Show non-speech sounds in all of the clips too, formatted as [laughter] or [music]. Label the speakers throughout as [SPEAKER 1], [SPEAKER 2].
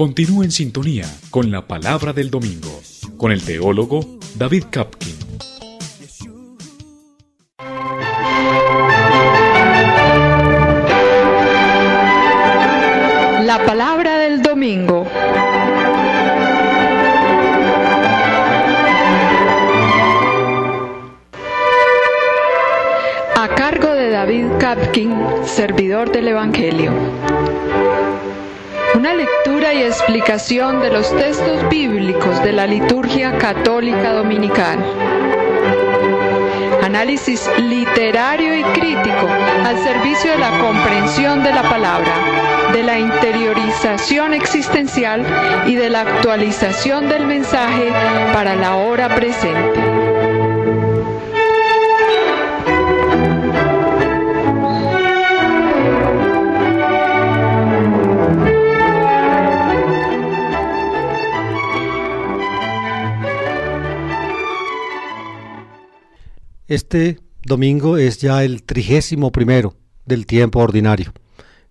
[SPEAKER 1] Continúe en sintonía con la palabra del domingo, con el teólogo David Kapkin.
[SPEAKER 2] Aplicación de los textos bíblicos de la liturgia católica dominical. Análisis literario y crítico al servicio de la comprensión de la palabra, de la interiorización existencial y de la actualización del mensaje para la hora presente.
[SPEAKER 1] Este domingo es ya el trigésimo primero del tiempo ordinario.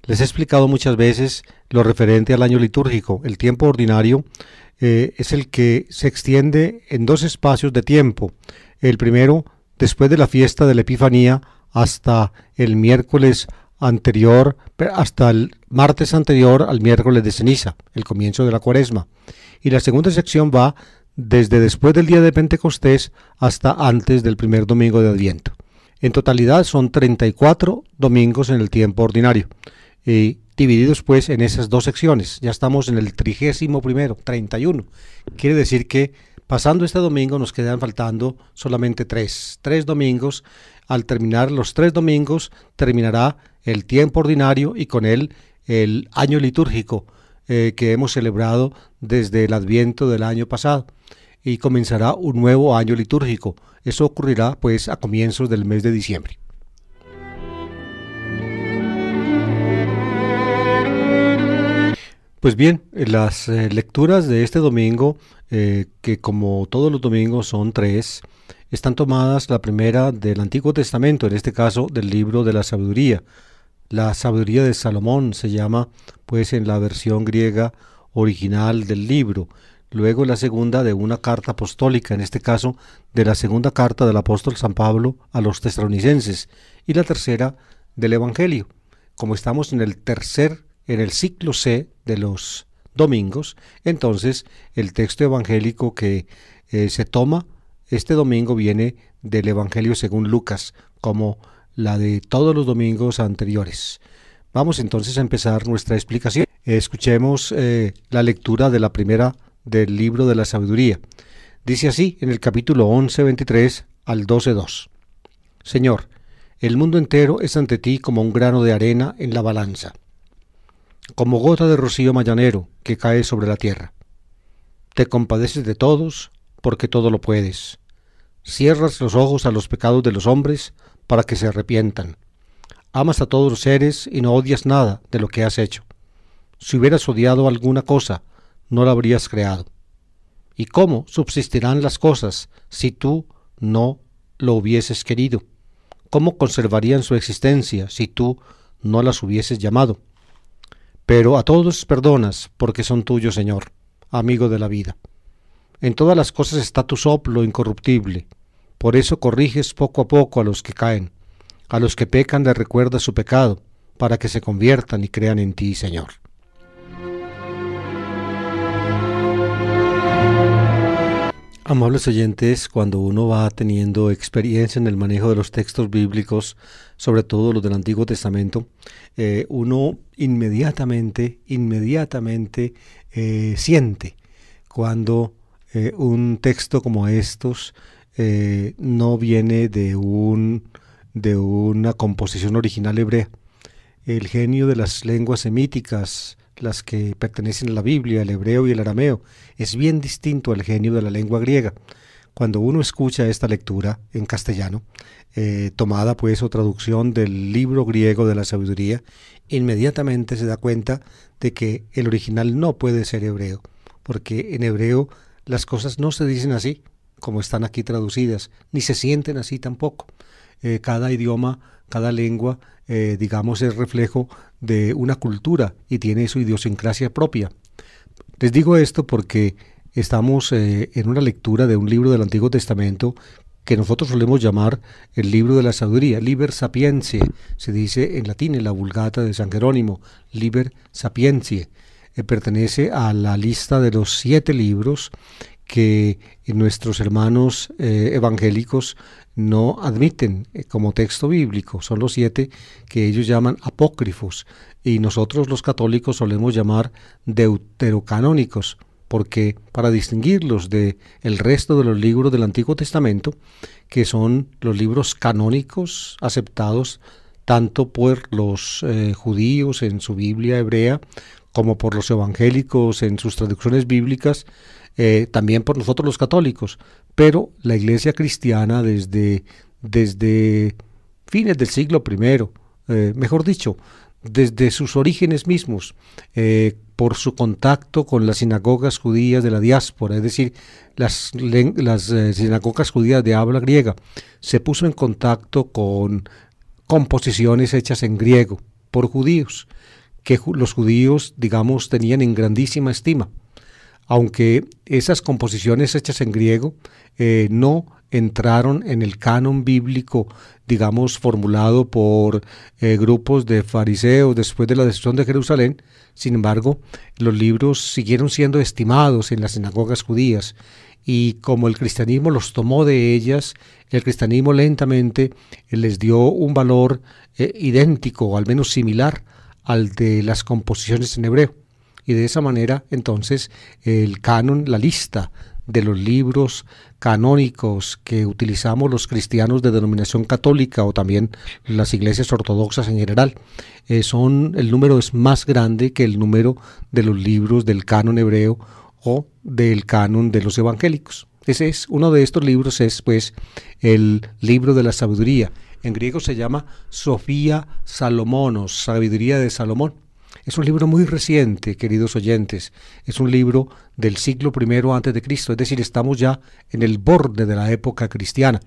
[SPEAKER 1] Les he explicado muchas veces lo referente al año litúrgico. El tiempo ordinario eh, es el que se extiende en dos espacios de tiempo. El primero, después de la fiesta de la Epifanía, hasta el miércoles anterior, hasta el martes anterior al miércoles de ceniza, el comienzo de la cuaresma. Y la segunda sección va desde después del día de Pentecostés hasta antes del primer domingo de Adviento. En totalidad son 34 domingos en el tiempo ordinario, y divididos pues en esas dos secciones. Ya estamos en el trigésimo primero, 31. Quiere decir que pasando este domingo nos quedan faltando solamente tres, tres domingos. Al terminar los tres domingos terminará el tiempo ordinario y con él el año litúrgico eh, que hemos celebrado desde el adviento del año pasado y comenzará un nuevo año litúrgico. Eso ocurrirá pues a comienzos del mes de diciembre. Pues bien, las eh, lecturas de este domingo, eh, que como todos los domingos son tres, están tomadas la primera del Antiguo Testamento, en este caso del libro de la sabiduría. La sabiduría de Salomón se llama, pues en la versión griega original del libro, luego la segunda de una carta apostólica, en este caso de la segunda carta del apóstol San Pablo a los tesalonicenses, y la tercera del Evangelio. Como estamos en el tercer, en el ciclo C de los domingos, entonces el texto evangélico que eh, se toma este domingo viene del Evangelio según Lucas, como la de todos los domingos anteriores. Vamos entonces a empezar nuestra explicación. Escuchemos eh, la lectura de la primera del libro de la sabiduría. Dice así en el capítulo 11, 23 al 12, 2. Señor, el mundo entero es ante ti como un grano de arena en la balanza, como gota de rocío mayanero que cae sobre la tierra. Te compadeces de todos porque todo lo puedes. Cierras los ojos a los pecados de los hombres para que se arrepientan. Amas a todos los seres y no odias nada de lo que has hecho. Si hubieras odiado alguna cosa, no la habrías creado. ¿Y cómo subsistirán las cosas si tú no lo hubieses querido? ¿Cómo conservarían su existencia si tú no las hubieses llamado? Pero a todos perdonas porque son tuyos, Señor, amigo de la vida. En todas las cosas está tu soplo incorruptible. Por eso corriges poco a poco a los que caen. A los que pecan les recuerda su pecado, para que se conviertan y crean en ti, Señor. Amables oyentes, cuando uno va teniendo experiencia en el manejo de los textos bíblicos, sobre todo los del Antiguo Testamento, eh, uno inmediatamente, inmediatamente eh, siente cuando eh, un texto como estos no viene de, un, de una composición original hebrea. El genio de las lenguas semíticas, las que pertenecen a la Biblia, el hebreo y el arameo. Es bien distinto al genio de la lengua griega. Cuando uno escucha esta lectura en castellano, eh, tomada pues o traducción del libro griego de la sabiduría, inmediatamente se da cuenta de que el original no puede ser hebreo, porque en hebreo las cosas no se dicen así, como están aquí traducidas, ni se sienten así tampoco. Eh, cada idioma, cada lengua, eh, digamos, es reflejo de una cultura y tiene su idiosincrasia propia. Les digo esto porque estamos eh, en una lectura de un libro del Antiguo Testamento que nosotros solemos llamar el libro de la sabiduría, Liber Sapientiae, se dice en latín en la Vulgata de San Jerónimo, Liber Sapientiae. pertenece a la lista de los siete libros que nuestros hermanos evangélicos no admiten eh, como texto bíblico. Son los siete que ellos llaman apócrifos y nosotros los católicos solemos llamar deuterocanónicos porque para distinguirlos de el resto de los libros del Antiguo Testamento, que son los libros canónicos aceptados tanto por los eh, judíos en su Biblia hebrea como por los evangélicos en sus traducciones bíblicas, eh, también por nosotros los católicos, pero la iglesia cristiana desde, desde fines del siglo I, eh, mejor dicho, desde sus orígenes mismos, eh, por su contacto con las sinagogas judías de la diáspora, es decir, las, las sinagogas judías de habla griega, se puso en contacto con composiciones hechas en griego por judíos, que los judíos, digamos, tenían en grandísima estima aunque esas composiciones hechas en griego eh, no entraron en el canon bíblico, digamos, formulado por eh, grupos de fariseos después de la destrucción de Jerusalén. Sin embargo, los libros siguieron siendo estimados en las sinagogas judías y como el cristianismo los tomó de ellas, el cristianismo lentamente les dio un valor eh, idéntico, o al menos similar, al de las composiciones en hebreo y de esa manera entonces el canon, la lista de los libros canónicos que utilizamos los cristianos de denominación católica o también las iglesias ortodoxas en general. Eh, son, el número es más grande que el número de los libros del canon hebreo o del canon de los evangélicos. Ese es, uno de estos libros es pues el libro de la sabiduría. En griego se llama Sofía Salomonos, sabiduría de Salomón es un libro muy reciente, queridos oyentes. Es un libro del siglo I antes de Cristo, es decir, estamos ya en el borde de la época cristiana.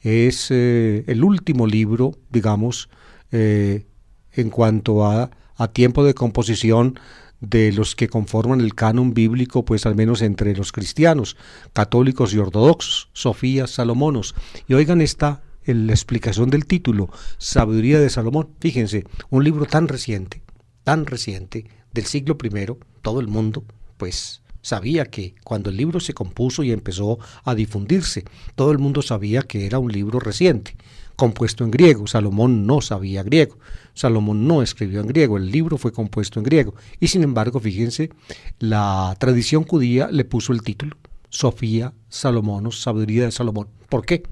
[SPEAKER 1] Es eh, el último libro, digamos, eh, en cuanto a, tiempo de composición de los que conforman el canon bíblico, pues al menos entre los cristianos, católicos y ortodoxos, Sofía, Salomonos. Y oigan esta, la explicación del título, Sabiduría de Salomón. Fíjense, un libro tan reciente tan reciente del siglo I, todo el mundo, pues, sabía que cuando el libro se compuso y empezó a difundirse, todo el mundo sabía que era un libro reciente, compuesto en griego. Salomón no sabía griego, Salomón no escribió en griego, el libro fue compuesto en griego. Y sin embargo, fíjense, la tradición judía le puso el título, Sofía o Sabiduría de Salomón. ¿Por qué?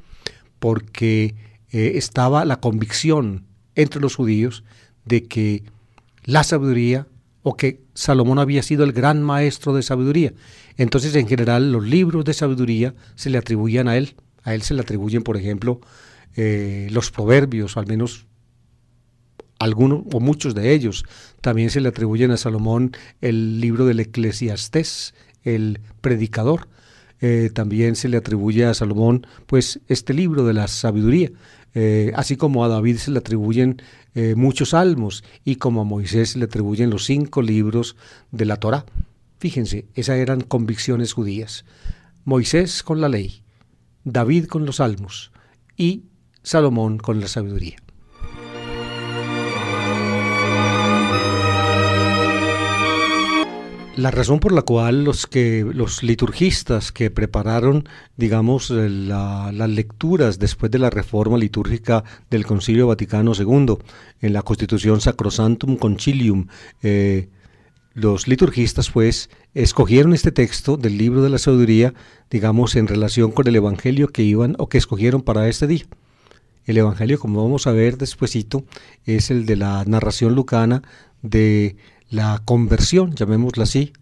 [SPEAKER 1] Porque eh, estaba la convicción entre los judíos de que la sabiduría o que Salomón había sido el gran maestro de sabiduría. Entonces, en general, los libros de sabiduría se le atribuían a él. A él se le atribuyen, por ejemplo, eh, los proverbios, o al menos algunos o muchos de ellos. También se le atribuyen a Salomón el libro del Eclesiastés, el predicador. Eh, también se le atribuye a Salomón, pues, este libro de la sabiduría. Eh, así como a David se le atribuyen eh, muchos salmos y como a Moisés se le atribuyen los cinco libros de la Torá. Fíjense, esas eran convicciones judías. Moisés con la ley, David con los salmos y Salomón con la sabiduría. La razón por la cual los que los liturgistas que prepararon, digamos, eh, las lecturas después de la reforma litúrgica del Concilio Vaticano II, en la Constitución Sacrosantum Concilium, eh, los liturgistas, pues, escogieron este texto del libro de la sabiduría, digamos, en relación con el evangelio que iban o que escogieron para este día. El evangelio, como vamos a ver despuesito, es el de la narración lucana de la conversión, llamémosla así,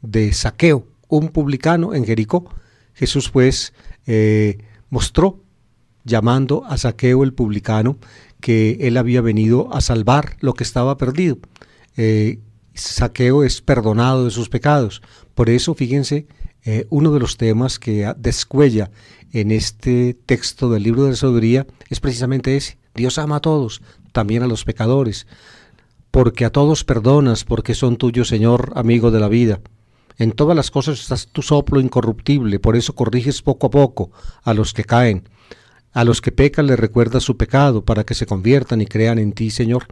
[SPEAKER 1] de saqueo, un publicano en Jericó. Jesús pues eh, mostró llamando a saqueo el publicano que él había venido a salvar lo que estaba perdido. Eh, saqueo es perdonado de sus pecados. Por eso, fíjense, eh, uno de los temas que descuella en este texto del libro de la sabiduría es precisamente ese. Dios ama a todos, también a los pecadores porque a todos perdonas, porque son tuyos, Señor, amigo de la vida. En todas las cosas estás tu soplo incorruptible, por eso corriges poco a poco a los que caen. A los que pecan les recuerdas su pecado, para que se conviertan y crean en ti, Señor.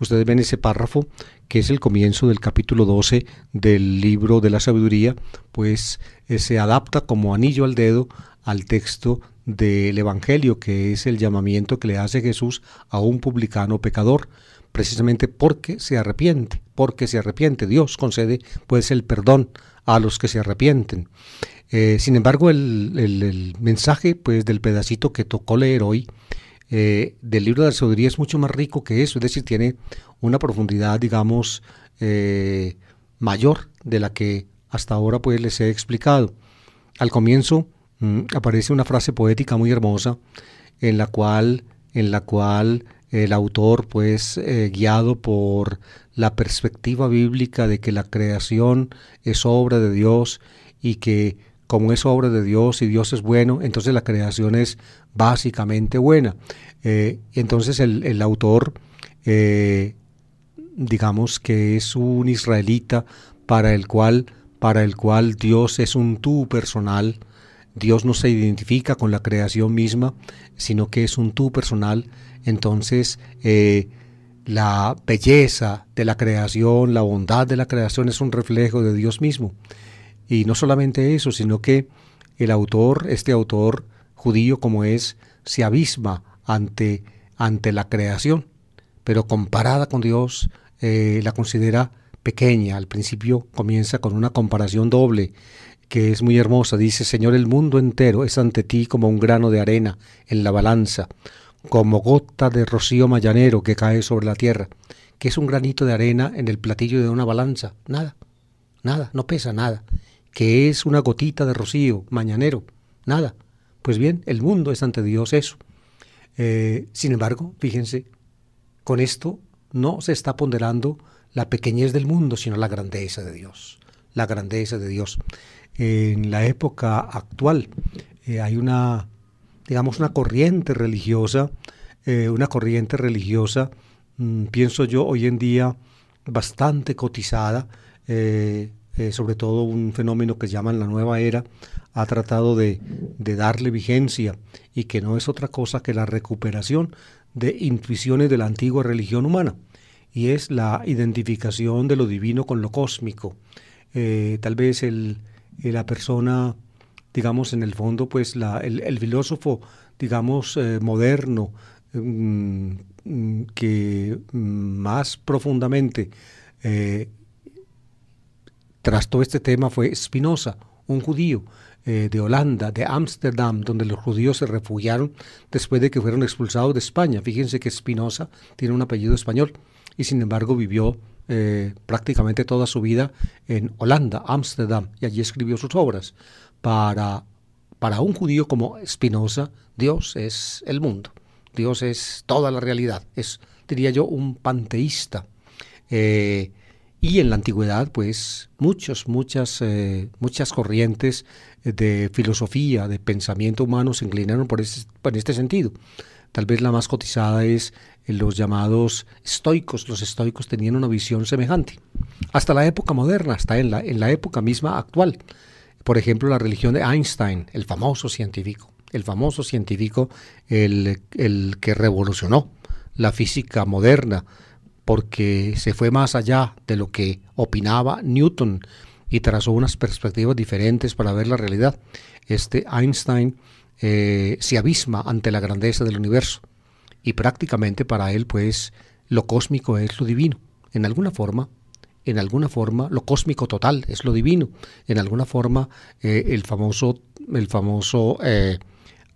[SPEAKER 1] Ustedes ven ese párrafo, que es el comienzo del capítulo 12 del libro de la sabiduría, pues eh, se adapta como anillo al dedo al texto del Evangelio, que es el llamamiento que le hace Jesús a un publicano pecador precisamente porque se arrepiente, porque se arrepiente. Dios concede pues el perdón a los que se arrepienten. Eh, sin embargo, el, mensaje pues del pedacito que tocó leer hoy eh, del libro de la sabiduría es mucho más rico que eso, es decir, tiene una profundidad, digamos, eh, mayor de la que hasta ahora pues les he explicado. Al comienzo mm, aparece una frase poética muy hermosa en la cual, en la cual el autor, pues, eh, guiado por la perspectiva bíblica de que la creación es obra de Dios y que como es obra de Dios y Dios es bueno, entonces la creación es básicamente buena. Eh, entonces el, autor, eh, digamos que es un israelita para el cual, para el cual Dios es un tú personal, Dios no se identifica con la creación misma, sino que es un tú personal entonces, eh, la belleza de la creación, la bondad de la creación es un reflejo de Dios mismo. Y no solamente eso, sino que el autor, este autor judío como es, se abisma ante, ante la creación, pero comparada con Dios, eh, la considera pequeña. Al principio comienza con una comparación doble, que es muy hermosa. Dice, Señor, el mundo entero es ante ti como un grano de arena en la balanza como gota de rocío mañanero que cae sobre la tierra, que es un granito de arena en el platillo de una balanza, nada, nada, no pesa nada, que es una gotita de rocío mañanero, nada. Pues bien, el mundo es ante Dios eso. Eh, sin embargo, fíjense, con esto no se está ponderando la pequeñez del mundo, sino la grandeza de Dios, la grandeza de Dios. En la época actual eh, hay una digamos, una corriente religiosa, eh, una corriente religiosa, mm, pienso yo, hoy en día bastante cotizada, eh, eh, sobre todo un fenómeno que llaman la nueva era, ha tratado de, de, darle vigencia y que no es otra cosa que la recuperación de intuiciones de la antigua religión humana, y es la identificación de lo divino con lo cósmico. tal vez el, la persona digamos, en el fondo, pues el, filósofo, digamos, eh, moderno, mm, mm, que más profundamente eh, trastó este tema fue Spinoza, un judío eh, de Holanda, de Ámsterdam, donde los judíos se refugiaron después de que fueron expulsados de España. Fíjense que Spinoza tiene un apellido español y sin embargo vivió prácticamente toda su vida en Holanda, Ámsterdam, y allí escribió sus obras para, para un judío como Spinoza, Dios es el mundo, Dios es toda la realidad, es, diría yo, un panteísta. Eh, y en la antigüedad, pues, muchos, muchas, eh, muchas corrientes de filosofía, de pensamiento humano se inclinaron por este, por este sentido. Tal vez la más cotizada es eh, los llamados estoicos. Los estoicos tenían una visión semejante. Hasta la época moderna, hasta en la, en la época misma actual por ejemplo, la religión de Einstein, el famoso científico, el famoso científico, el, que revolucionó la física moderna, porque se fue más allá de lo que opinaba Newton y trazó unas perspectivas diferentes para ver la realidad. Este Einstein eh, se abisma ante la grandeza del universo y prácticamente para él pues lo cósmico es lo divino. En alguna forma en alguna forma, lo cósmico total es lo divino, en alguna forma eh, el famoso, el famoso eh,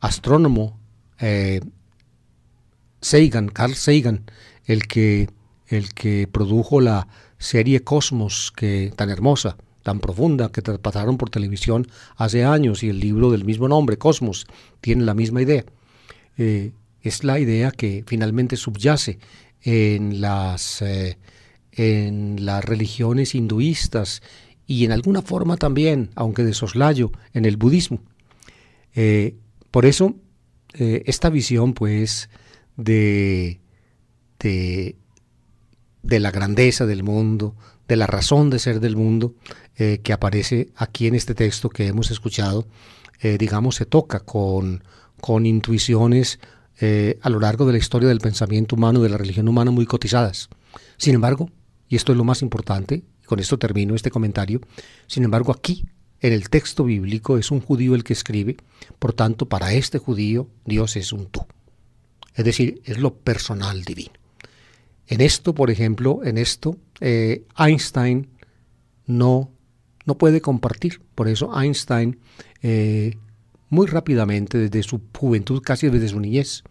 [SPEAKER 1] astrónomo eh, Carl Sagan, el que, el que produjo la serie Cosmos, que tan hermosa, tan profunda, que pasaron por televisión hace años, y el libro del mismo nombre, Cosmos, tiene la misma idea. es la idea que finalmente subyace en las en las religiones hinduistas y en alguna forma también, aunque de soslayo, en el budismo. Eh, por eso, eh, esta visión, pues, de, de, la grandeza del mundo, de la razón de ser del mundo, eh, que aparece aquí en este texto que hemos escuchado, digamos, se toca con, con intuiciones a lo largo de la historia del pensamiento humano, de la religión humana, muy cotizadas. Sin embargo, y esto es lo más importante, y con esto termino este comentario, sin embargo aquí en el texto bíblico es un judío el que escribe, por tanto para este judío Dios es un tú, es decir, es lo personal divino. En esto, por ejemplo, en esto, eh, Einstein no, no puede compartir, por eso Einstein eh, muy rápidamente, desde su juventud, casi desde su niñez,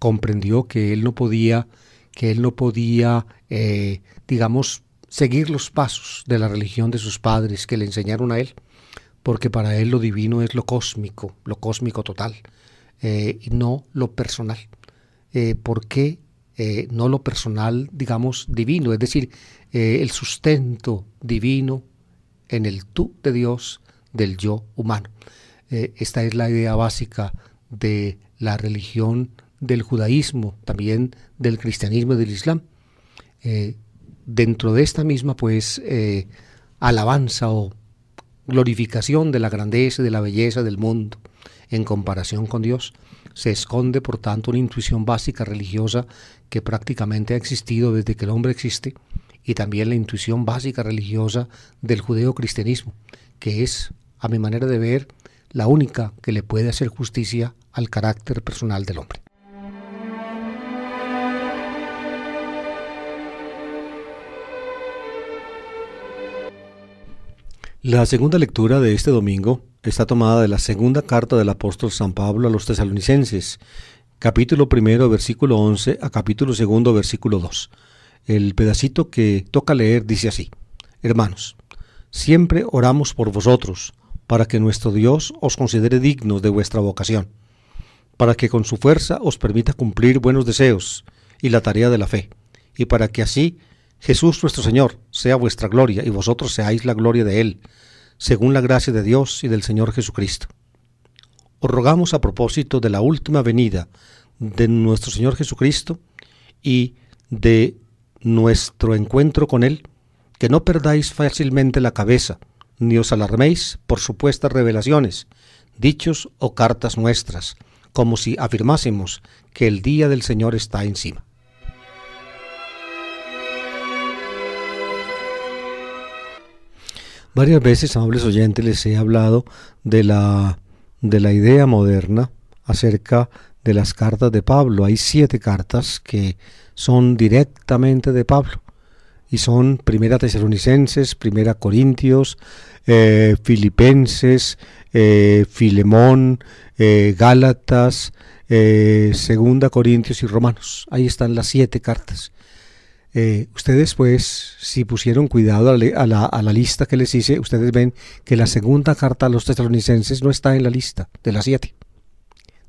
[SPEAKER 1] comprendió que él no podía que él no podía, eh, digamos, seguir los pasos de la religión de sus padres que le enseñaron a él, porque para él lo divino es lo cósmico, lo cósmico total, eh, y no lo personal. porque eh, ¿Por qué no lo personal, digamos, divino? Es decir, el sustento divino en el tú de Dios del yo humano. esta es la idea básica de la religión del judaísmo, también del cristianismo y del islam. Eh, dentro de esta misma, pues, eh, alabanza o glorificación de la grandeza y de la belleza del mundo en comparación con Dios, se esconde, por tanto, una intuición básica religiosa que prácticamente ha existido desde que el hombre existe, y también la intuición básica religiosa del judeocristianismo, que es, a mi manera de ver, la única que le puede hacer justicia al carácter personal del hombre. La segunda lectura de este domingo está tomada de la segunda carta del apóstol San Pablo a los tesalonicenses, capítulo primero, versículo 11 a capítulo segundo, versículo 2. El pedacito que toca leer dice así, Hermanos, siempre oramos por vosotros, para que nuestro Dios os considere dignos de vuestra vocación, para que con su fuerza os permita cumplir buenos deseos y la tarea de la fe, y para que así Jesús nuestro Señor sea vuestra gloria y vosotros seáis la gloria de Él, según la gracia de Dios y del Señor Jesucristo. Os rogamos a propósito de la última venida de nuestro Señor Jesucristo y de nuestro encuentro con Él, que no perdáis fácilmente la cabeza, ni os alarméis por supuestas revelaciones, dichos o cartas nuestras, como si afirmásemos que el día del Señor está encima. Varias veces, amables oyentes, les he hablado de la, de la idea moderna acerca de las cartas de Pablo. Hay siete cartas que son directamente de Pablo y son Primera Tesalonicenses, Primera Corintios, eh, Filipenses, eh, Filemón, eh, Gálatas, Segunda Corintios y Romanos. Ahí están las siete cartas. Eh, ustedes pues, si pusieron cuidado a, la, lista que les hice, ustedes ven que la segunda carta a los tesalonicenses no está en la lista de las siete.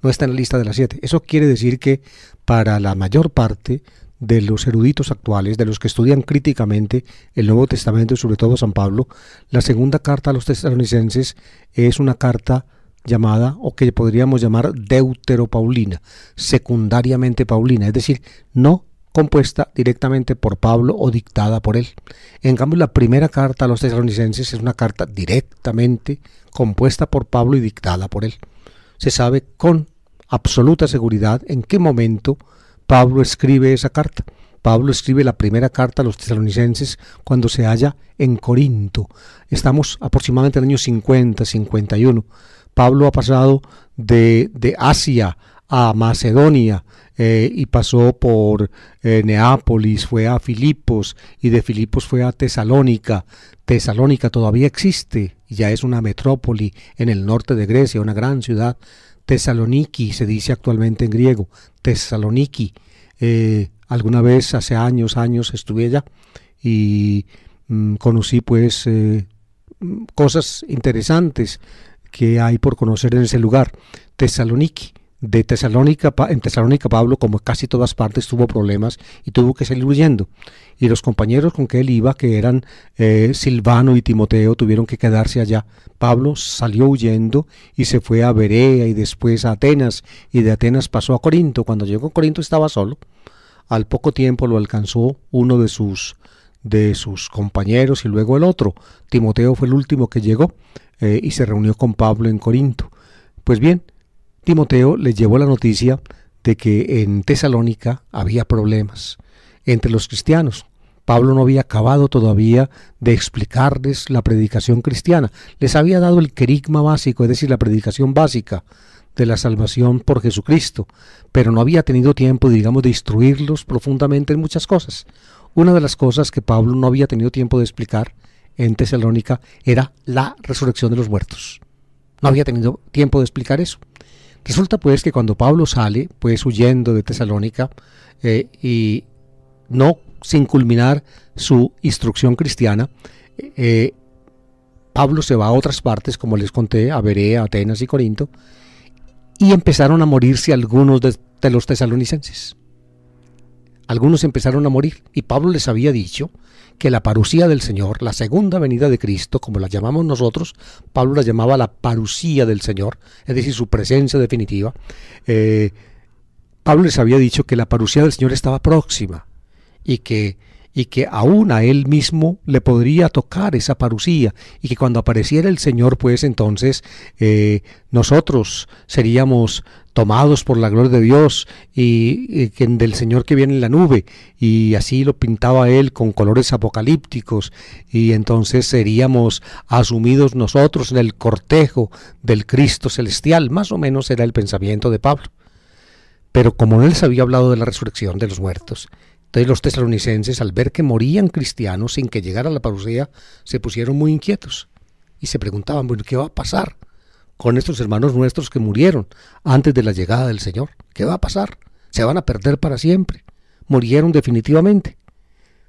[SPEAKER 1] No está en la lista de las siete. Eso quiere decir que para la mayor parte de los eruditos actuales, de los que estudian críticamente el Nuevo Testamento y sobre todo San Pablo, la segunda carta a los tesalonicenses es una carta llamada o que podríamos llamar deuteropaulina, secundariamente paulina, es decir, no compuesta directamente por Pablo o dictada por él. En cambio, la primera carta a los tesalonicenses es una carta directamente compuesta por Pablo y dictada por él. Se sabe con absoluta seguridad en qué momento Pablo escribe esa carta. Pablo escribe la primera carta a los tesalonicenses cuando se halla en Corinto. Estamos aproximadamente en el año 50, 51. Pablo ha pasado de, de Asia a Macedonia eh, y pasó por eh, Neápolis, fue a Filipos y de Filipos fue a Tesalónica. Tesalónica todavía existe ya es una metrópoli en el norte de Grecia, una gran ciudad. Tesaloniki se dice actualmente en griego, Tesaloniki. Eh, alguna vez hace años, años estuve allá y mm, conocí pues mm, cosas interesantes que hay por conocer en ese lugar, Tesaloniki de Tesalónica, en Tesalónica Pablo, como casi todas partes, tuvo problemas y tuvo que salir huyendo. Y los compañeros con que él iba, que eran eh, Silvano y Timoteo, tuvieron que quedarse allá. Pablo salió huyendo y se fue a Berea y después a Atenas y de Atenas pasó a Corinto. Cuando llegó a Corinto estaba solo. Al poco tiempo lo alcanzó uno de sus de sus compañeros y luego el otro. Timoteo fue el último que llegó eh, y se reunió con Pablo en Corinto. Pues bien, Timoteo les llevó la noticia de que en Tesalónica había problemas entre los cristianos. Pablo no había acabado todavía de explicarles la predicación cristiana. Les había dado el querigma básico, es decir, la predicación básica de la salvación por Jesucristo, pero no había tenido tiempo, digamos, de instruirlos profundamente en muchas cosas. Una de las cosas que Pablo no había tenido tiempo de explicar en Tesalónica era la resurrección de los muertos. No había tenido tiempo de explicar eso. Resulta pues que cuando Pablo sale, pues huyendo de Tesalónica eh, y no sin culminar su instrucción cristiana, eh, Pablo se va a otras partes, como les conté, a Berea, Atenas y Corinto, y empezaron a morirse algunos de los tesalonicenses. Algunos empezaron a morir y Pablo les había dicho que la parucía del Señor, la segunda venida de Cristo, como la llamamos nosotros, Pablo la llamaba la parusía del Señor, es decir, su presencia definitiva, eh, Pablo les había dicho que la parusía del Señor estaba próxima y que y que aún a él mismo le podría tocar esa parucía y que cuando apareciera el Señor, pues entonces eh, nosotros seríamos tomados por la gloria de Dios y, del Señor que viene en la nube y así lo pintaba él con colores apocalípticos y entonces seríamos asumidos nosotros en el cortejo del Cristo celestial, más o menos era el pensamiento de Pablo. Pero como él se había hablado de la resurrección de los muertos, entonces los tesalonicenses, al ver que morían cristianos sin que llegara la parucía, se pusieron muy inquietos y se preguntaban, bueno, ¿qué va a pasar con estos hermanos nuestros que murieron antes de la llegada del Señor? ¿Qué va a pasar? Se van a perder para siempre. Murieron definitivamente.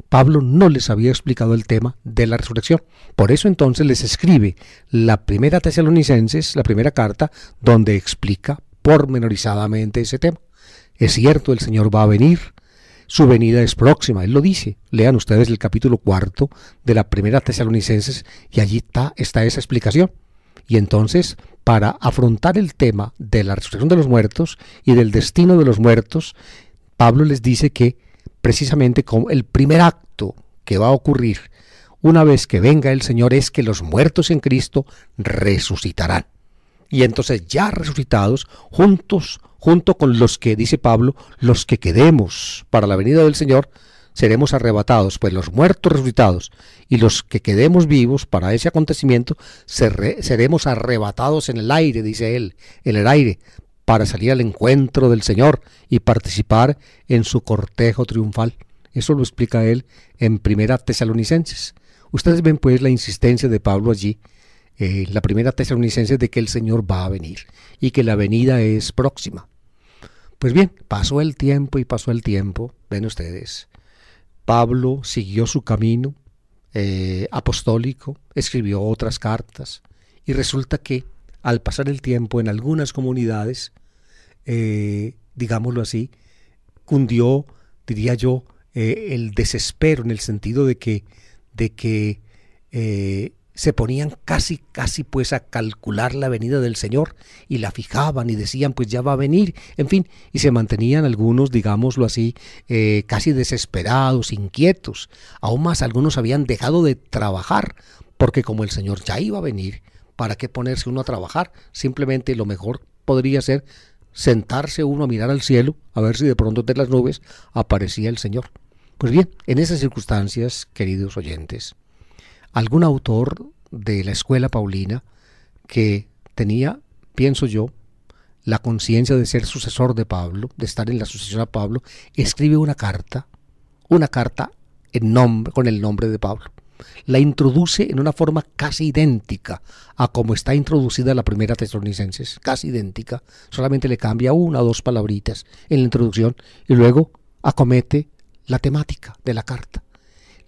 [SPEAKER 1] Pablo no les había explicado el tema de la resurrección. Por eso entonces les escribe la primera tesalonicenses, la primera carta, donde explica pormenorizadamente ese tema. Es cierto, el Señor va a venir, su venida es próxima, él lo dice. Lean ustedes el capítulo cuarto de la primera Tesalonicenses y allí está, está esa explicación. Y entonces, para afrontar el tema de la resurrección de los muertos y del destino de los muertos, Pablo les dice que precisamente como el primer acto que va a ocurrir una vez que venga el Señor es que los muertos en Cristo resucitarán. Y entonces ya resucitados, juntos junto con los que, dice Pablo, los que quedemos para la venida del Señor, seremos arrebatados, pues los muertos resucitados y los que quedemos vivos para ese acontecimiento, seremos arrebatados en el aire, dice él, en el aire, para salir al encuentro del Señor y participar en su cortejo triunfal. Eso lo explica él en Primera Tesalonicenses. Ustedes ven pues la insistencia de Pablo allí eh, la primera tesalonicense de que el Señor va a venir y que la venida es próxima. Pues bien, pasó el tiempo y pasó el tiempo, ven ustedes. Pablo siguió su camino eh, apostólico, escribió otras cartas y resulta que al pasar el tiempo en algunas comunidades, eh, digámoslo así, cundió, diría yo, el desespero en el sentido de que, de que se ponían casi, casi pues a calcular la venida del Señor y la fijaban y decían pues ya va a venir, en fin, y se mantenían algunos, digámoslo así, eh, casi desesperados, inquietos. Aún más algunos habían dejado de trabajar porque como el Señor ya iba a venir, ¿para qué ponerse uno a trabajar? Simplemente lo mejor podría ser sentarse uno a mirar al cielo, a ver si de pronto de las nubes aparecía el Señor. Pues bien, en esas circunstancias, queridos oyentes, algún autor de la escuela paulina que tenía, pienso yo, la conciencia de ser sucesor de Pablo, de estar en la sucesión a Pablo, escribe una carta, una carta con el nombre de Pablo. La introduce en una forma casi idéntica a como está introducida la primera Tesalonicenses, casi idéntica, solamente le cambia una o dos palabritas en la introducción y luego acomete la temática de la carta.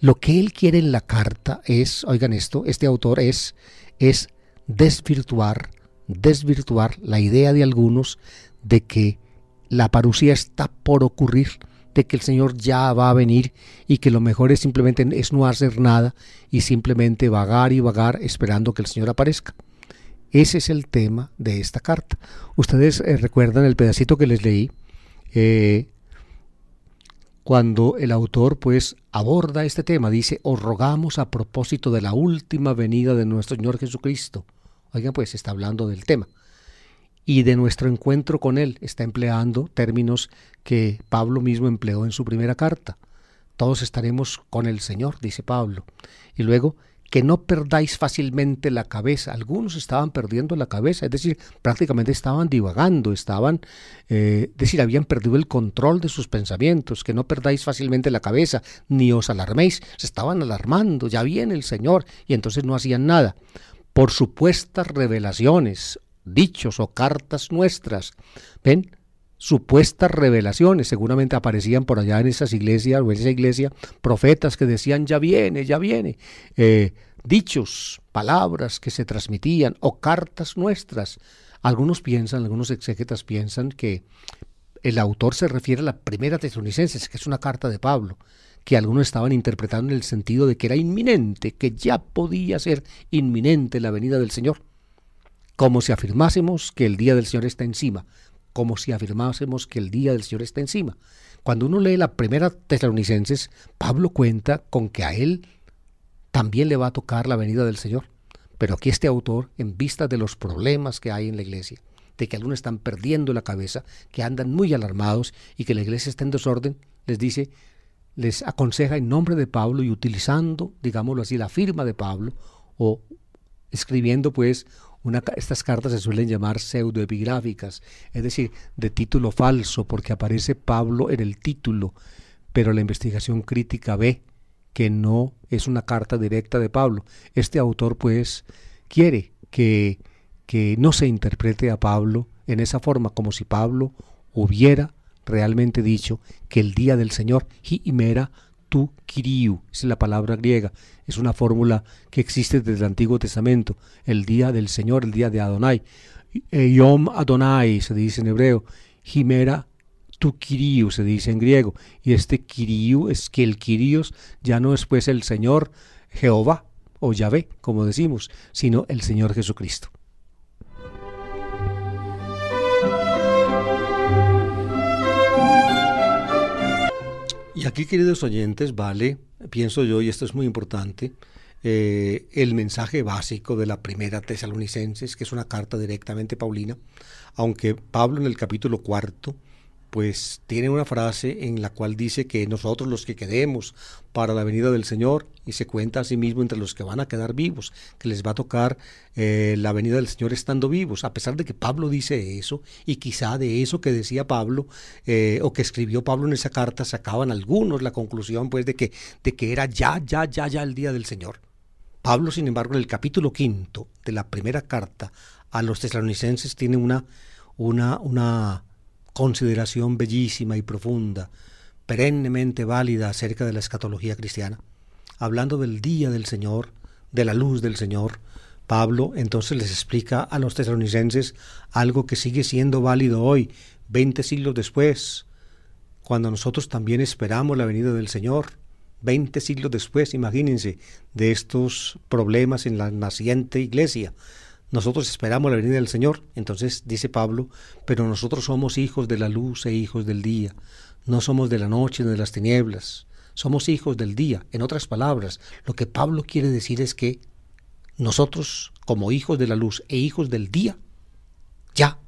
[SPEAKER 1] Lo que él quiere en la carta es, oigan esto, este autor es, es desvirtuar, desvirtuar la idea de algunos de que la parucía está por ocurrir, de que el Señor ya va a venir y que lo mejor es simplemente es no hacer nada y simplemente vagar y vagar esperando que el Señor aparezca. Ese es el tema de esta carta. Ustedes eh, recuerdan el pedacito que les leí. Eh, cuando el autor pues aborda este tema, dice, os rogamos a propósito de la última venida de nuestro Señor Jesucristo. Oigan, pues está hablando del tema. Y de nuestro encuentro con Él está empleando términos que Pablo mismo empleó en su primera carta. Todos estaremos con el Señor, dice Pablo. Y luego que no perdáis fácilmente la cabeza. Algunos estaban perdiendo la cabeza, es decir, prácticamente estaban divagando, estaban, eh, es decir, habían perdido el control de sus pensamientos, que no perdáis fácilmente la cabeza, ni os alarméis. Se estaban alarmando, ya viene el Señor, y entonces no hacían nada. Por supuestas revelaciones, dichos o cartas nuestras. ¿Ven? supuestas revelaciones. Seguramente aparecían por allá en esas iglesias o en esa iglesia profetas que decían, ya viene, ya viene. Eh, dichos, palabras que se transmitían o cartas nuestras. Algunos piensan, algunos exégetas piensan que el autor se refiere a la primera tesalonicenses, que es una carta de Pablo, que algunos estaban interpretando en el sentido de que era inminente, que ya podía ser inminente la venida del Señor, como si afirmásemos que el día del Señor está encima, como si afirmásemos que el día del Señor está encima. Cuando uno lee la primera Tesalonicenses, Pablo cuenta con que a él también le va a tocar la venida del Señor. Pero aquí este autor, en vista de los problemas que hay en la iglesia, de que algunos están perdiendo la cabeza, que andan muy alarmados y que la iglesia está en desorden, les dice, les aconseja en nombre de Pablo y utilizando, digámoslo así, la firma de Pablo o escribiendo pues estas cartas se suelen llamar pseudoepigráficas, es decir, de título falso, porque aparece Pablo en el título, pero la investigación crítica ve que no es una carta directa de Pablo. Este autor, pues, quiere que, que no se interprete a Pablo en esa forma, como si Pablo hubiera realmente dicho que el día del Señor, mera, tu kiriu, es la palabra griega, es una fórmula que existe desde el Antiguo Testamento, el día del Señor, el día de Adonai. Eh, Yom Adonai se dice en hebreo, Jimera tu kiriu se dice en griego, y este kiriu es que el kirios ya no es pues el Señor Jehová o Yahvé, como decimos, sino el Señor Jesucristo. Y aquí, queridos oyentes, vale, pienso yo, y esto es muy importante, eh, el mensaje básico de la primera Tesalonicenses, que es una carta directamente paulina, aunque Pablo en el capítulo cuarto pues tiene una frase en la cual dice que nosotros los que quedemos para la venida del Señor, y se cuenta a sí mismo entre los que van a quedar vivos, que les va a tocar eh, la venida del Señor estando vivos, a pesar de que Pablo dice eso, y quizá de eso que decía Pablo, eh, o que escribió Pablo en esa carta, sacaban algunos la conclusión pues de que, de que era ya, ya, ya, ya el día del Señor. Pablo, sin embargo, en el capítulo quinto de la primera carta a los tesalonicenses tiene una, una, una consideración bellísima y profunda, perennemente válida acerca de la escatología cristiana, hablando del día del Señor, de la luz del Señor, Pablo entonces les explica a los tesalonicenses algo que sigue siendo válido hoy, 20 siglos después, cuando nosotros también esperamos la venida del Señor. 20 siglos después, imagínense, de estos problemas en la naciente iglesia, nosotros esperamos la venida del Señor. Entonces dice Pablo, pero nosotros somos hijos de la luz e hijos del día. No somos de la noche ni de las tinieblas. Somos hijos del día. En otras palabras, lo que Pablo quiere decir es que nosotros, como hijos de la luz e hijos del día, ya,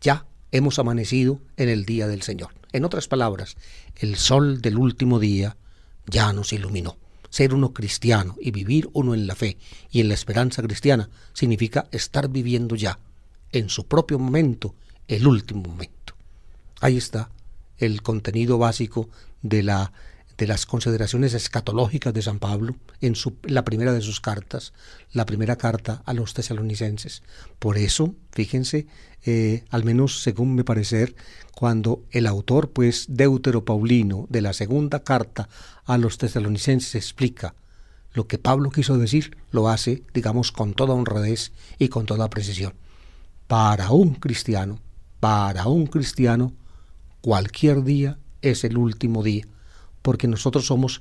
[SPEAKER 1] ya hemos amanecido en el día del Señor. En otras palabras, el sol del último día ya nos iluminó ser uno cristiano y vivir uno en la fe y en la esperanza cristiana significa estar viviendo ya, en su propio momento, el último momento. Ahí está el contenido básico de la de las consideraciones escatológicas de San Pablo en la primera de sus cartas, la primera carta a los tesalonicenses. Por eso, fíjense, eh, al menos según me parecer, cuando el autor, pues Deutero Paulino, de la segunda carta a los tesalonicenses explica lo que Pablo quiso decir, lo hace, digamos, con toda honradez y con toda precisión. Para un cristiano, para un cristiano, cualquier día es el último día porque nosotros somos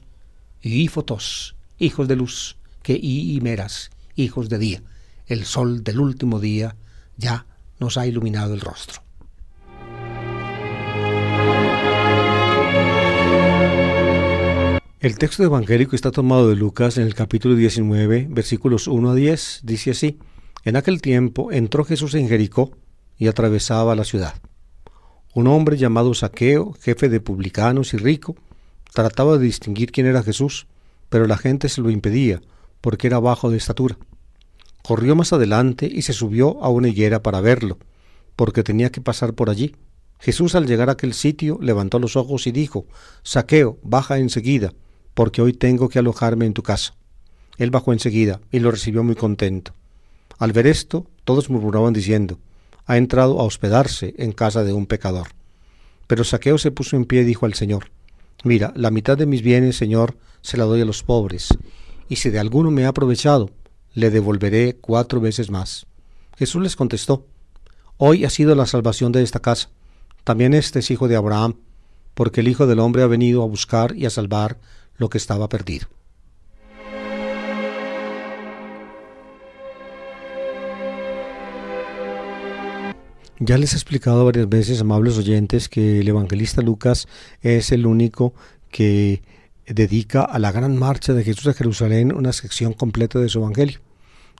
[SPEAKER 1] ífotos, hijos de luz, que y meras, hijos de día. El sol del último día ya nos ha iluminado el rostro. El texto evangélico está tomado de Lucas en el capítulo 19, versículos 1 a 10. Dice así, en aquel tiempo entró Jesús en Jericó y atravesaba la ciudad. Un hombre llamado Saqueo, jefe de publicanos y rico, Trataba de distinguir quién era Jesús, pero la gente se lo impedía, porque era bajo de estatura. Corrió más adelante y se subió a una higuera para verlo, porque tenía que pasar por allí. Jesús al llegar a aquel sitio levantó los ojos y dijo, Saqueo, baja enseguida, porque hoy tengo que alojarme en tu casa. Él bajó enseguida y lo recibió muy contento. Al ver esto, todos murmuraban diciendo, ha entrado a hospedarse en casa de un pecador. Pero Saqueo se puso en pie y dijo al Señor, Mira, la mitad de mis bienes, Señor, se la doy a los pobres, y si de alguno me ha aprovechado, le devolveré cuatro veces más. Jesús les contestó, Hoy ha sido la salvación de esta casa, también este es hijo de Abraham, porque el Hijo del Hombre ha venido a buscar y a salvar lo que estaba perdido. Ya les he explicado varias veces, amables oyentes, que el evangelista Lucas es el único que dedica a la gran marcha de Jesús a Jerusalén una sección completa de su evangelio,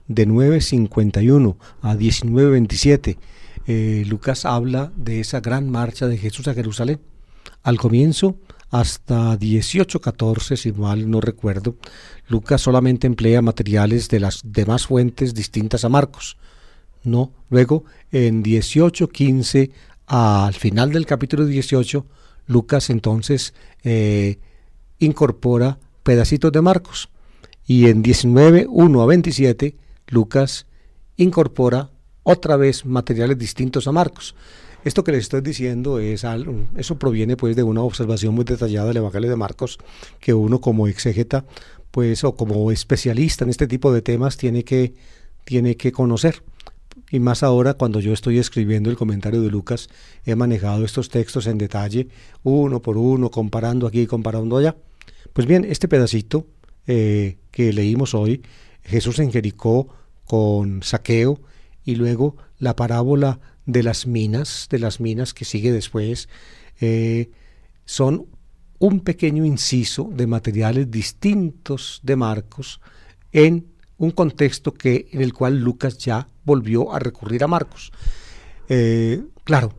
[SPEAKER 1] de 9.51 a 19.27. Eh, Lucas habla de esa gran marcha de Jesús a Jerusalén. Al comienzo, hasta 18.14, si mal no recuerdo, Lucas solamente emplea materiales de las demás fuentes distintas a Marcos. No, luego en 18, 15, al final del capítulo 18, Lucas entonces eh, incorpora pedacitos de Marcos. Y en 19, 1 a 27, Lucas incorpora otra vez materiales distintos a Marcos. Esto que les estoy diciendo es algo, eso proviene pues de una observación muy detallada del Evangelio de Marcos que uno como exégeta pues o como especialista en este tipo de temas tiene que tiene que conocer y más ahora cuando yo estoy escribiendo el comentario de Lucas, he manejado estos textos en detalle, uno por uno, comparando aquí y comparando allá. Pues bien, este pedacito eh, que leímos hoy, Jesús en Jericó con saqueo y luego la parábola de las minas, de las minas que sigue después, eh, son un pequeño inciso de materiales distintos de Marcos en un contexto que, en el cual Lucas ya volvió a recurrir a Marcos. Eh, claro,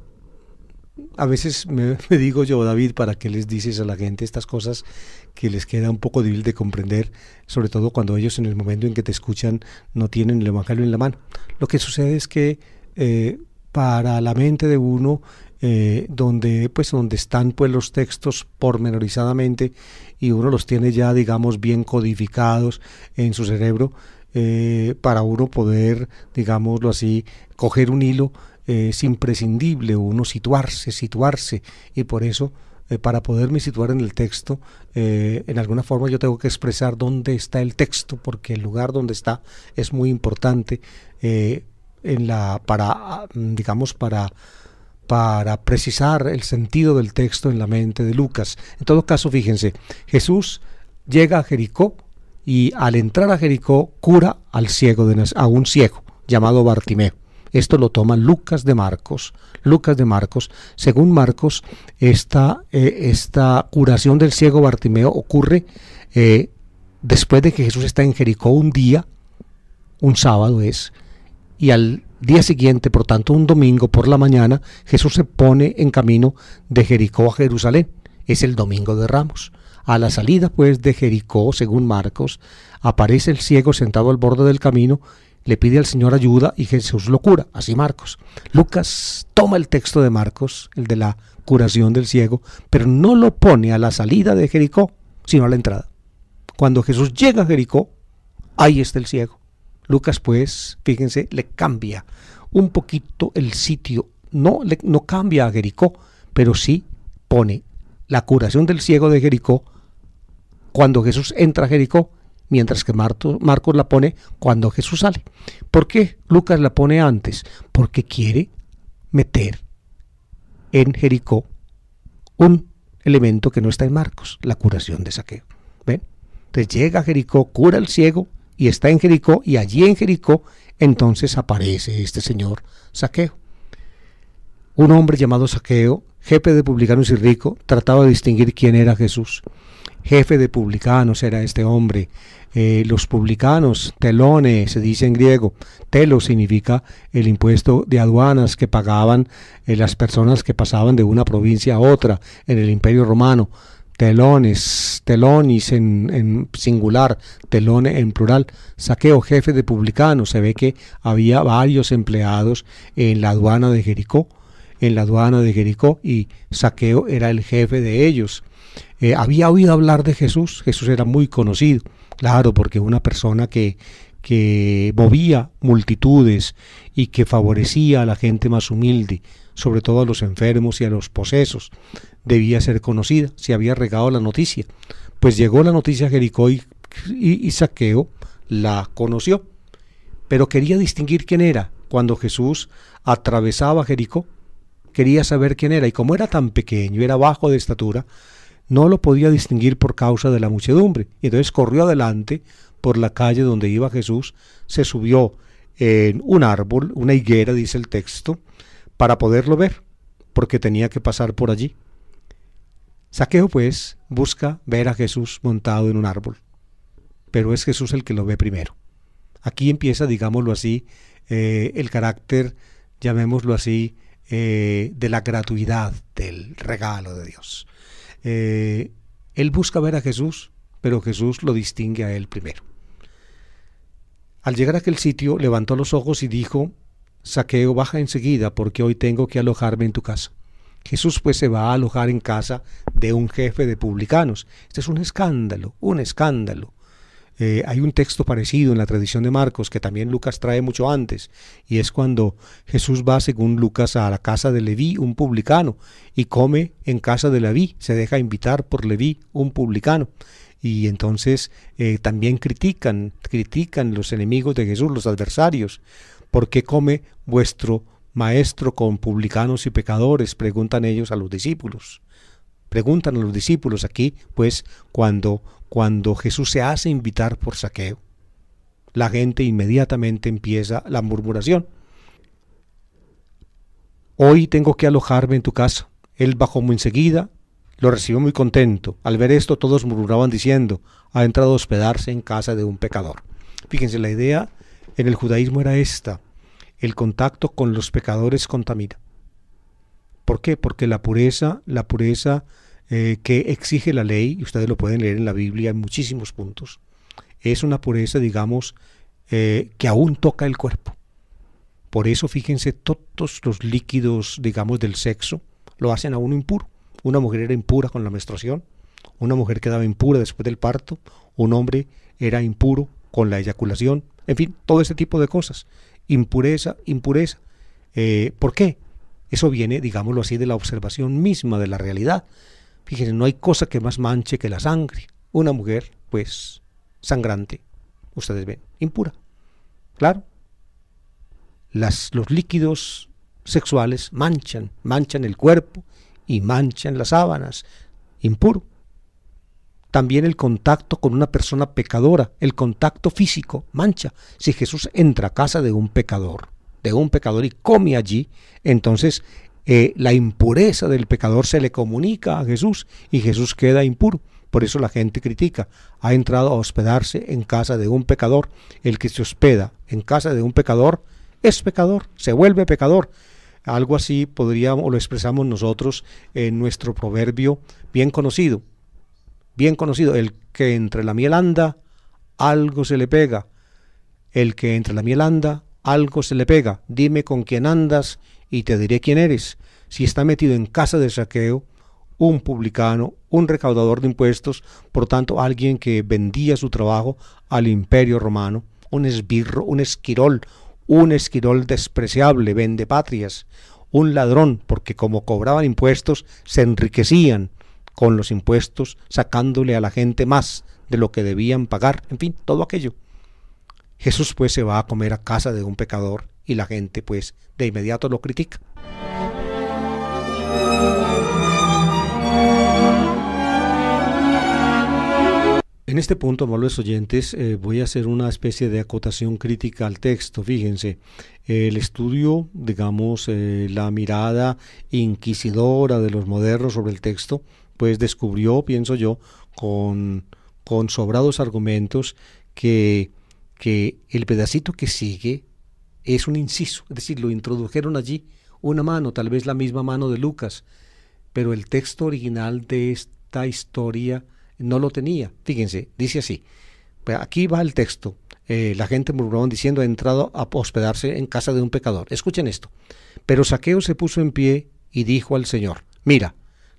[SPEAKER 1] a veces [laughs] me, digo yo, David, ¿para qué les dices a la gente estas cosas que les queda un poco difícil de comprender, sobre todo cuando ellos en el momento en que te escuchan no tienen el Evangelio en la mano? Lo que sucede es que eh, para la mente de uno eh, donde pues donde están pues los textos pormenorizadamente y uno los tiene ya digamos bien codificados en su cerebro eh, para uno poder digámoslo así coger un hilo es imprescindible uno situarse situarse y por eso eh, para poderme situar en el texto, en alguna forma yo tengo que expresar dónde está el texto, porque el lugar donde está es muy importante en la, para, ah, digamos, para para precisar el sentido del texto en la mente de Lucas. En todo caso, fíjense, Jesús llega a Jericó y al entrar a Jericó cura al ciego de, a un ciego llamado Bartimeo. Esto lo toma Lucas de Marcos. Lucas de Marcos, según Marcos, esta, eh, esta curación del ciego Bartimeo ocurre eh, después de que Jesús está en Jericó un día, un sábado es, y al Día siguiente, por tanto, un domingo por la mañana, Jesús se pone en camino de Jericó a Jerusalén. Es el domingo de Ramos. A la salida, pues, de Jericó, según Marcos, aparece el ciego sentado al borde del camino, le pide al Señor ayuda y Jesús lo cura, así Marcos. Lucas toma el texto de Marcos, el de la curación del ciego, pero no lo pone a la salida de Jericó, sino a la entrada. Cuando Jesús llega a Jericó, ahí está el ciego. Lucas, pues, fíjense, le cambia un poquito el sitio. No, le, no cambia a Jericó, pero sí pone la curación del ciego de Jericó cuando Jesús entra a Jericó, mientras que Marcos la pone cuando Jesús sale. ¿Por qué Lucas la pone antes? Porque quiere meter en Jericó un elemento que no está en Marcos, la curación de saqueo. ¿Ven? Entonces llega a Jericó, cura al ciego y está en Jericó, y allí en Jericó entonces aparece este señor Saqueo. Un hombre llamado Saqueo, jefe de publicanos y rico, trataba de distinguir quién era Jesús. Jefe de publicanos era este hombre. Eh, los publicanos, telone se dice en griego. Telo significa el impuesto de aduanas que pagaban eh, las personas que pasaban de una provincia a otra en el Imperio Romano telones, telonis en, singular, telones en plural, saqueo, jefe de publicano. Se ve que había varios empleados en la aduana de Jericó, en la aduana de Jericó, y saqueo era el jefe de ellos. Eh, había oído hablar de Jesús, Jesús era muy conocido, claro, porque una persona que, que movía multitudes y que favorecía a la gente más humilde, sobre todo a los enfermos y a los posesos debía ser conocida, se había regado la noticia. Pues llegó la noticia a Jericó y, Saqueo la conoció, pero quería distinguir quién era. Cuando Jesús atravesaba Jericó, quería saber quién era, y como era tan pequeño, era bajo de estatura, no lo podía distinguir por causa de la muchedumbre. Y entonces corrió adelante por la calle donde iba Jesús, se subió en un árbol, una higuera, dice el texto, para poderlo ver, porque tenía que pasar por allí. Saqueo pues busca ver a Jesús montado en un árbol, pero es Jesús el que lo ve primero. Aquí empieza, digámoslo así, eh, el carácter, llamémoslo así, eh, de la gratuidad del regalo de Dios. Eh, él busca ver a Jesús, pero Jesús lo distingue a él primero. Al llegar a aquel sitio, levantó los ojos y dijo, Saqueo, baja enseguida, porque hoy tengo que alojarme en tu casa. Jesús pues se va a alojar en casa de un jefe de publicanos. Este es un escándalo, un escándalo. Eh, hay un texto parecido en la tradición de Marcos que también Lucas trae mucho antes, y es cuando Jesús va, según Lucas, a la casa de Leví, un publicano, y come en casa de Leví, se deja invitar por Leví, un publicano. Y entonces eh, también critican, critican los enemigos de Jesús, los adversarios, porque come vuestro Maestro con publicanos y pecadores, preguntan ellos a los discípulos. Preguntan a los discípulos aquí, pues, cuando, cuando Jesús se hace invitar por saqueo, la gente inmediatamente empieza la murmuración. Hoy tengo que alojarme en tu casa. Él bajó muy enseguida, lo recibió muy contento. Al ver esto todos murmuraban diciendo, ha entrado a hospedarse en casa de un pecador. Fíjense, la idea en el judaísmo era esta el contacto con los pecadores contamina. ¿Por qué? Porque la pureza, la pureza eh, que exige la ley, y ustedes lo pueden leer en la Biblia en muchísimos puntos, es una pureza, digamos, eh, que aún toca el cuerpo. Por eso, fíjense, todos los líquidos, digamos, del sexo lo hacen a uno impuro. Una mujer era impura con la menstruación, una mujer quedaba impura después del parto, un hombre era impuro con la eyaculación, en fin, todo ese tipo de cosas impureza, impureza. Eh, ¿Por qué? Eso viene, digámoslo así, de la observación misma de la realidad. Fíjense, no hay cosa que más manche que la sangre. Una mujer, pues, sangrante, ustedes ven, impura. Claro. Las, los líquidos sexuales manchan, manchan el cuerpo y manchan las sábanas. Impuro también el contacto con una persona pecadora, el contacto físico, mancha. Si Jesús entra a casa de un pecador, de un pecador y come allí, entonces eh, la impureza del pecador se le comunica a Jesús y Jesús queda impuro. Por eso la gente critica, ha entrado a hospedarse en casa de un pecador. El que se hospeda en casa de un pecador es pecador, se vuelve pecador. Algo así podríamos lo expresamos nosotros en nuestro proverbio bien conocido, bien conocido, el que entre la miel anda, algo se le pega. El que entre la miel anda, algo se le pega. Dime con quién andas y te diré quién eres. Si está metido en casa de saqueo, un publicano, un recaudador de impuestos, por tanto alguien que vendía su trabajo al imperio romano, un esbirro, un esquirol, un esquirol despreciable, vende patrias, un ladrón, porque como cobraban impuestos, se enriquecían con los impuestos, sacándole a la gente más de lo que debían pagar, en fin, todo aquello. Jesús pues se va a comer a casa de un pecador y la gente pues de inmediato lo critica. En este punto, amables oyentes, eh, voy a hacer una especie de acotación crítica al texto. Fíjense, el estudio, digamos, eh, la mirada inquisidora de los modernos sobre el texto pues descubrió, pienso yo, con, sobrados argumentos que, que el pedacito que sigue es un inciso, es decir, lo introdujeron allí una mano, tal vez la misma mano de Lucas, pero el texto original de esta historia no lo tenía. Fíjense, dice así, aquí va el texto, eh, la gente murmuró diciendo, ha entrado a hospedarse en casa de un pecador. Escuchen esto, pero Saqueo se puso en pie y dijo al Señor, mira,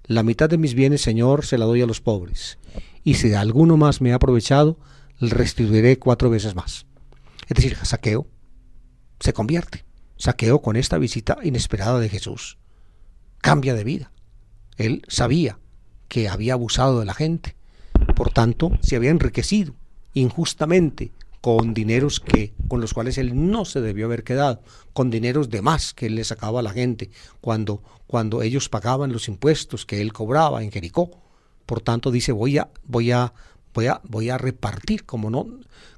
[SPEAKER 1] la mitad de mis bienes, Señor, se la doy a los pobres, y si de alguno más me ha aprovechado, le restituiré cuatro veces más. Es decir, saqueo se convierte. Saqueo con esta visita inesperada de Jesús. Cambia de vida. Él sabía que había abusado de la gente. Por tanto, se había enriquecido injustamente con dineros que con los cuales él no se debió haber quedado, con dineros de más que él le sacaba a la gente cuando cuando ellos pagaban los impuestos que él cobraba en Jericó. Por tanto dice, voy a voy a voy a voy a repartir como no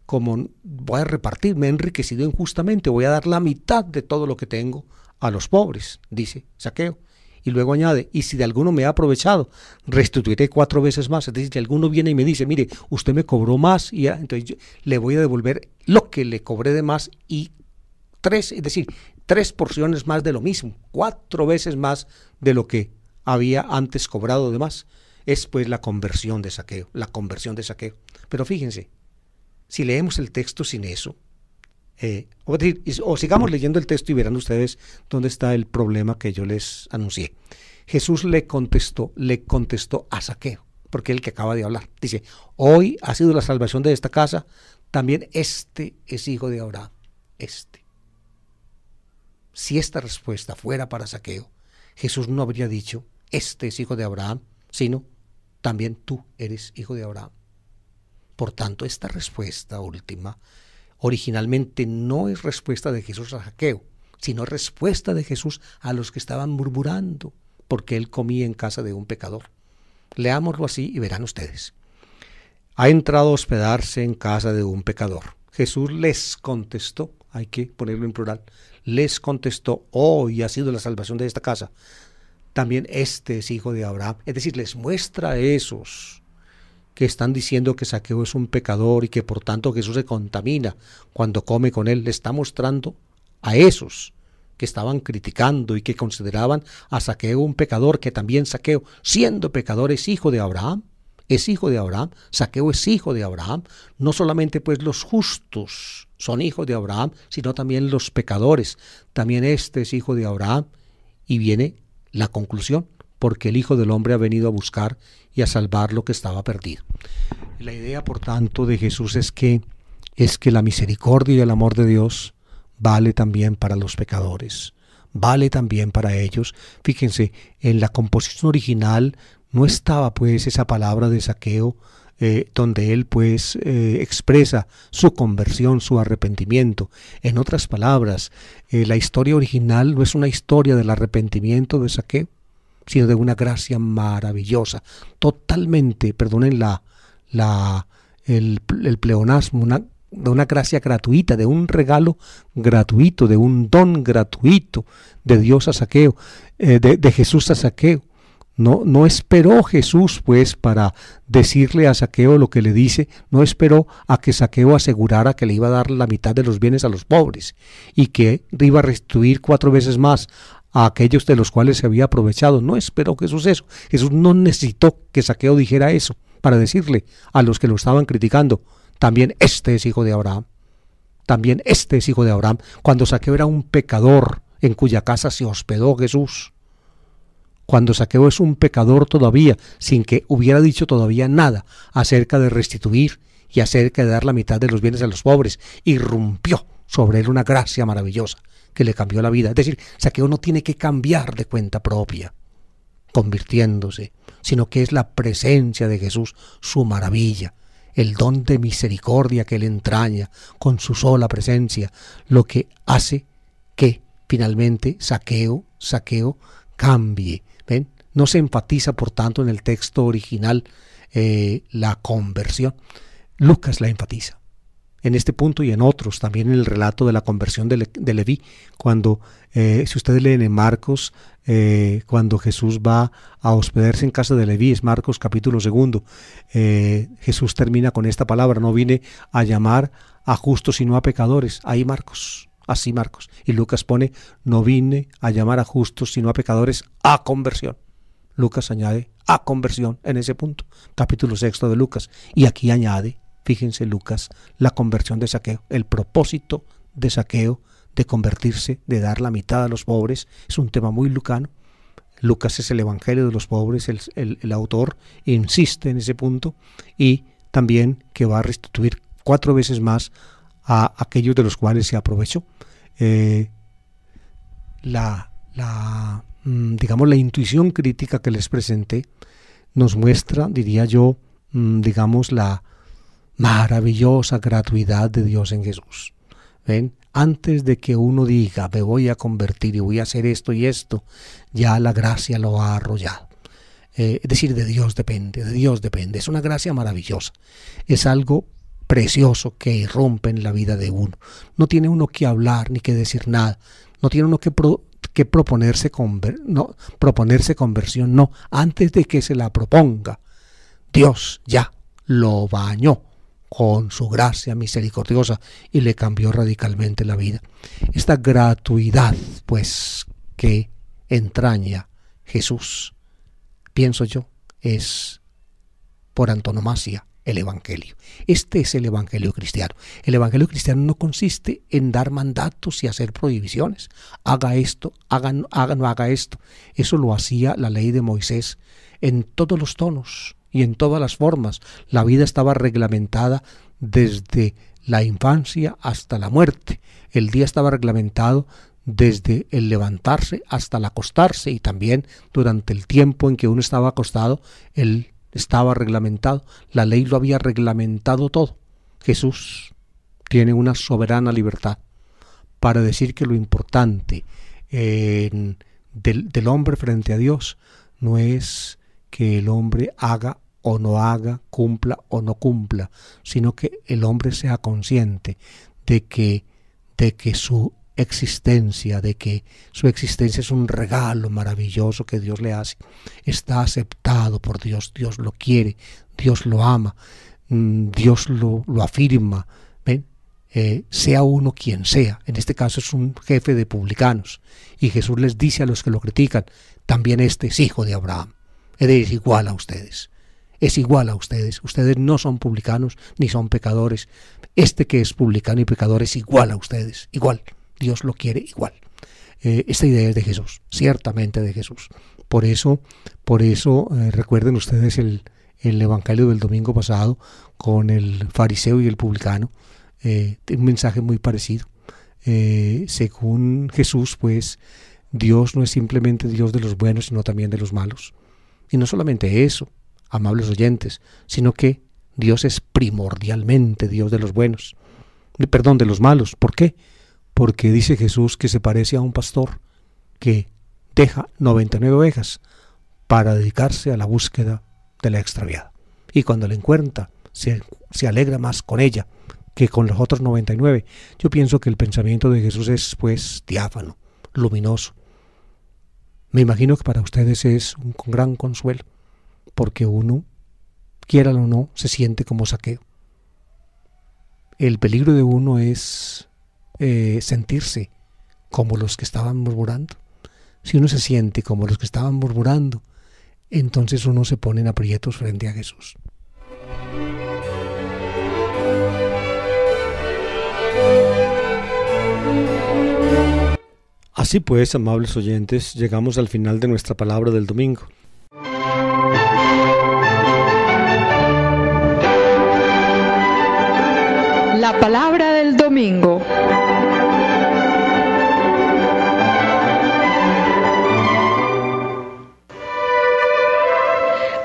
[SPEAKER 1] como voy a repartir, me he enriquecido injustamente, voy a dar la mitad de todo lo que tengo a los pobres, dice Saqueo. Y luego añade, y si de alguno me ha aprovechado, restituiré cuatro veces más. Es decir, si alguno viene y me dice, mire, usted me cobró más, y entonces le voy a devolver lo que le cobré de más y tres, es decir, tres porciones más de lo mismo, cuatro veces más de lo que había antes cobrado de más. Es pues la conversión de saqueo, la conversión de saqueo. Pero fíjense, si leemos el texto sin eso, eh, o, sigamos leyendo el texto y verán ustedes dónde está el problema que yo les anuncié. Jesús le contestó, le contestó a Saqueo, porque el que acaba de hablar. Dice, hoy ha sido la salvación de esta casa, también este es hijo de Abraham, este. Si esta respuesta fuera para Saqueo, Jesús no habría dicho, este es hijo de Abraham, sino, también tú eres hijo de Abraham. Por tanto, esta respuesta última originalmente no es respuesta de Jesús a Jaqueo, sino respuesta de Jesús a los que estaban murmurando porque él comía en casa de un pecador. Leámoslo así y verán ustedes. Ha entrado a hospedarse en casa de un pecador. Jesús les contestó, hay que ponerlo en plural, les contestó, hoy ha sido la salvación de esta casa. También este es hijo de Abraham. Es decir, les muestra a esos que están diciendo que Saqueo es un pecador y que por tanto Jesús se contamina cuando come con él, le está mostrando a esos que estaban criticando y que consideraban a Saqueo un pecador, que también Saqueo, siendo pecador, es hijo de Abraham, es hijo de Abraham, Saqueo es hijo de Abraham, no solamente pues los justos son hijos de Abraham, sino también los pecadores, también este es hijo de Abraham, y viene la conclusión, porque el Hijo del Hombre ha venido a buscar y a salvar lo que estaba perdido. La idea, por tanto, de Jesús es que es que la misericordia y el amor de Dios vale también para los pecadores, vale también para ellos. Fíjense, en la composición original no estaba pues esa palabra de saqueo eh, donde él pues eh, expresa su conversión, su arrepentimiento. En otras palabras, eh, la historia original no es una historia del arrepentimiento de saqueo, sino de una gracia maravillosa, totalmente, perdonen la, la, el, pleonasmo, de una gracia gratuita, de un regalo gratuito, de un don gratuito de Dios a saqueo, eh, de, de, Jesús a saqueo. No, no esperó Jesús pues para decirle a Saqueo lo que le dice, no esperó a que Saqueo asegurara que le iba a dar la mitad de los bienes a los pobres y que iba a restituir cuatro veces más a aquellos de los cuales se había aprovechado. No esperó Jesús eso. Jesús no necesitó que Saqueo dijera eso para decirle a los que lo estaban criticando, también este es hijo de Abraham. También este es hijo de Abraham. Cuando Saqueo era un pecador en cuya casa se hospedó Jesús. Cuando Saqueo es un pecador todavía, sin que hubiera dicho todavía nada acerca de restituir y acerca de dar la mitad de los bienes a los pobres, irrumpió sobre él una gracia maravillosa que le cambió la vida. Es decir, Saqueo no tiene que cambiar de cuenta propia, convirtiéndose, sino que es la presencia de Jesús su maravilla, el don de misericordia que él entraña con su sola presencia, lo que hace que finalmente Saqueo, Saqueo cambie. No se enfatiza, por tanto, en el texto original eh, la conversión. Lucas la enfatiza en este punto y en otros, también en el relato de la conversión de, Leví, cuando, eh, si ustedes leen en Marcos, eh, cuando Jesús va a hospedarse en casa de Leví, es Marcos capítulo segundo, eh, Jesús termina con esta palabra, no vine a llamar a justos sino a pecadores, ahí Marcos, así Marcos, y Lucas pone, no vine a llamar a justos sino a pecadores a conversión. Lucas añade a conversión en ese punto, capítulo sexto de Lucas, y aquí añade Fíjense Lucas, la conversión de saqueo, el propósito de saqueo, de convertirse, de dar la mitad a los pobres, es un tema muy lucano. Lucas es el Evangelio de los pobres, el, autor insiste en ese punto y también que va a restituir cuatro veces más a aquellos de los cuales se aprovechó. Eh, la, la, mm, digamos, la intuición crítica que les presenté nos muestra, diría yo, mm, digamos, la, maravillosa gratuidad de Dios en Jesús. ¿Ven? Antes de que uno diga, me voy a convertir y voy a hacer esto y esto, ya la gracia lo ha arrollado. Eh, es decir, de Dios depende, de Dios depende. Es una gracia maravillosa. Es algo precioso que irrumpe en la vida de uno. No tiene uno que hablar ni que decir nada. No tiene uno que, que proponerse, no, proponerse conversión. No, antes de que se la proponga, Dios ya lo bañó con su gracia misericordiosa y le cambió radicalmente la vida. Esta gratuidad, pues, que entraña Jesús, pienso yo, es por antonomasia el Evangelio. Este es el Evangelio cristiano. El Evangelio cristiano no consiste en dar mandatos y hacer prohibiciones. Haga esto, haga, haga no haga esto. Eso lo hacía la ley de Moisés en todos los tonos y en todas las formas. La vida estaba reglamentada desde la infancia hasta la muerte. El día estaba reglamentado desde el levantarse hasta el acostarse y también durante el tiempo en que uno estaba acostado, él estaba reglamentado. La ley lo había reglamentado todo. Jesús tiene una soberana libertad para decir que lo importante del hombre frente a Dios no es que el hombre haga o no haga, cumpla o no cumpla, sino que el hombre sea consciente de que, de que su existencia, de que su existencia es un regalo maravilloso que Dios le hace, está aceptado por Dios, Dios lo quiere, Dios lo ama, mm, Dios lo, afirma, ¿ven? Eh, sea uno quien sea, en este caso es un jefe de publicanos, y Jesús les dice a los que lo critican, también este es hijo de Abraham es igual a ustedes. Es igual a ustedes. Ustedes no son publicanos ni son pecadores. Este que es publicano y pecador es igual a ustedes. Igual. Dios lo quiere igual. Eh, esta idea es de Jesús, ciertamente de Jesús. Por eso, por eso eh, recuerden ustedes el, Evangelio del domingo pasado con el fariseo y el publicano, eh, un mensaje muy parecido. según Jesús, pues Dios no es simplemente Dios de los buenos, sino también de los malos. Y no solamente eso, amables oyentes, sino que Dios es primordialmente Dios de los buenos, perdón, de los malos. ¿Por qué? Porque dice Jesús que se parece a un pastor que deja 99 ovejas para dedicarse a la búsqueda de la extraviada. Y cuando la encuentra, se, se alegra más con ella que con los otros 99. Yo pienso que el pensamiento de Jesús es pues diáfano, luminoso, me imagino que para ustedes es un gran consuelo, porque uno, quiera o no, se siente como saqueo. El peligro de uno es eh, sentirse como los que estaban murmurando. Si uno se siente como los que estaban murmurando, entonces uno se pone en aprietos frente a Jesús. Así pues, amables oyentes, llegamos al final de nuestra palabra del domingo.
[SPEAKER 2] La palabra del domingo.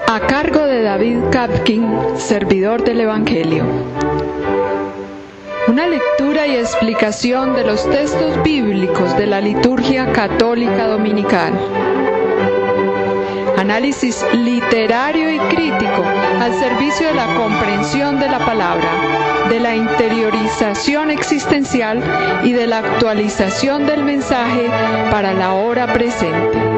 [SPEAKER 2] A cargo de David Kapkin, servidor del Evangelio. Una lectura y explicación de los textos bíblicos de la liturgia católica dominical. Análisis literario y crítico al servicio de la comprensión de la palabra, de la interiorización existencial y de la actualización del mensaje para la hora presente.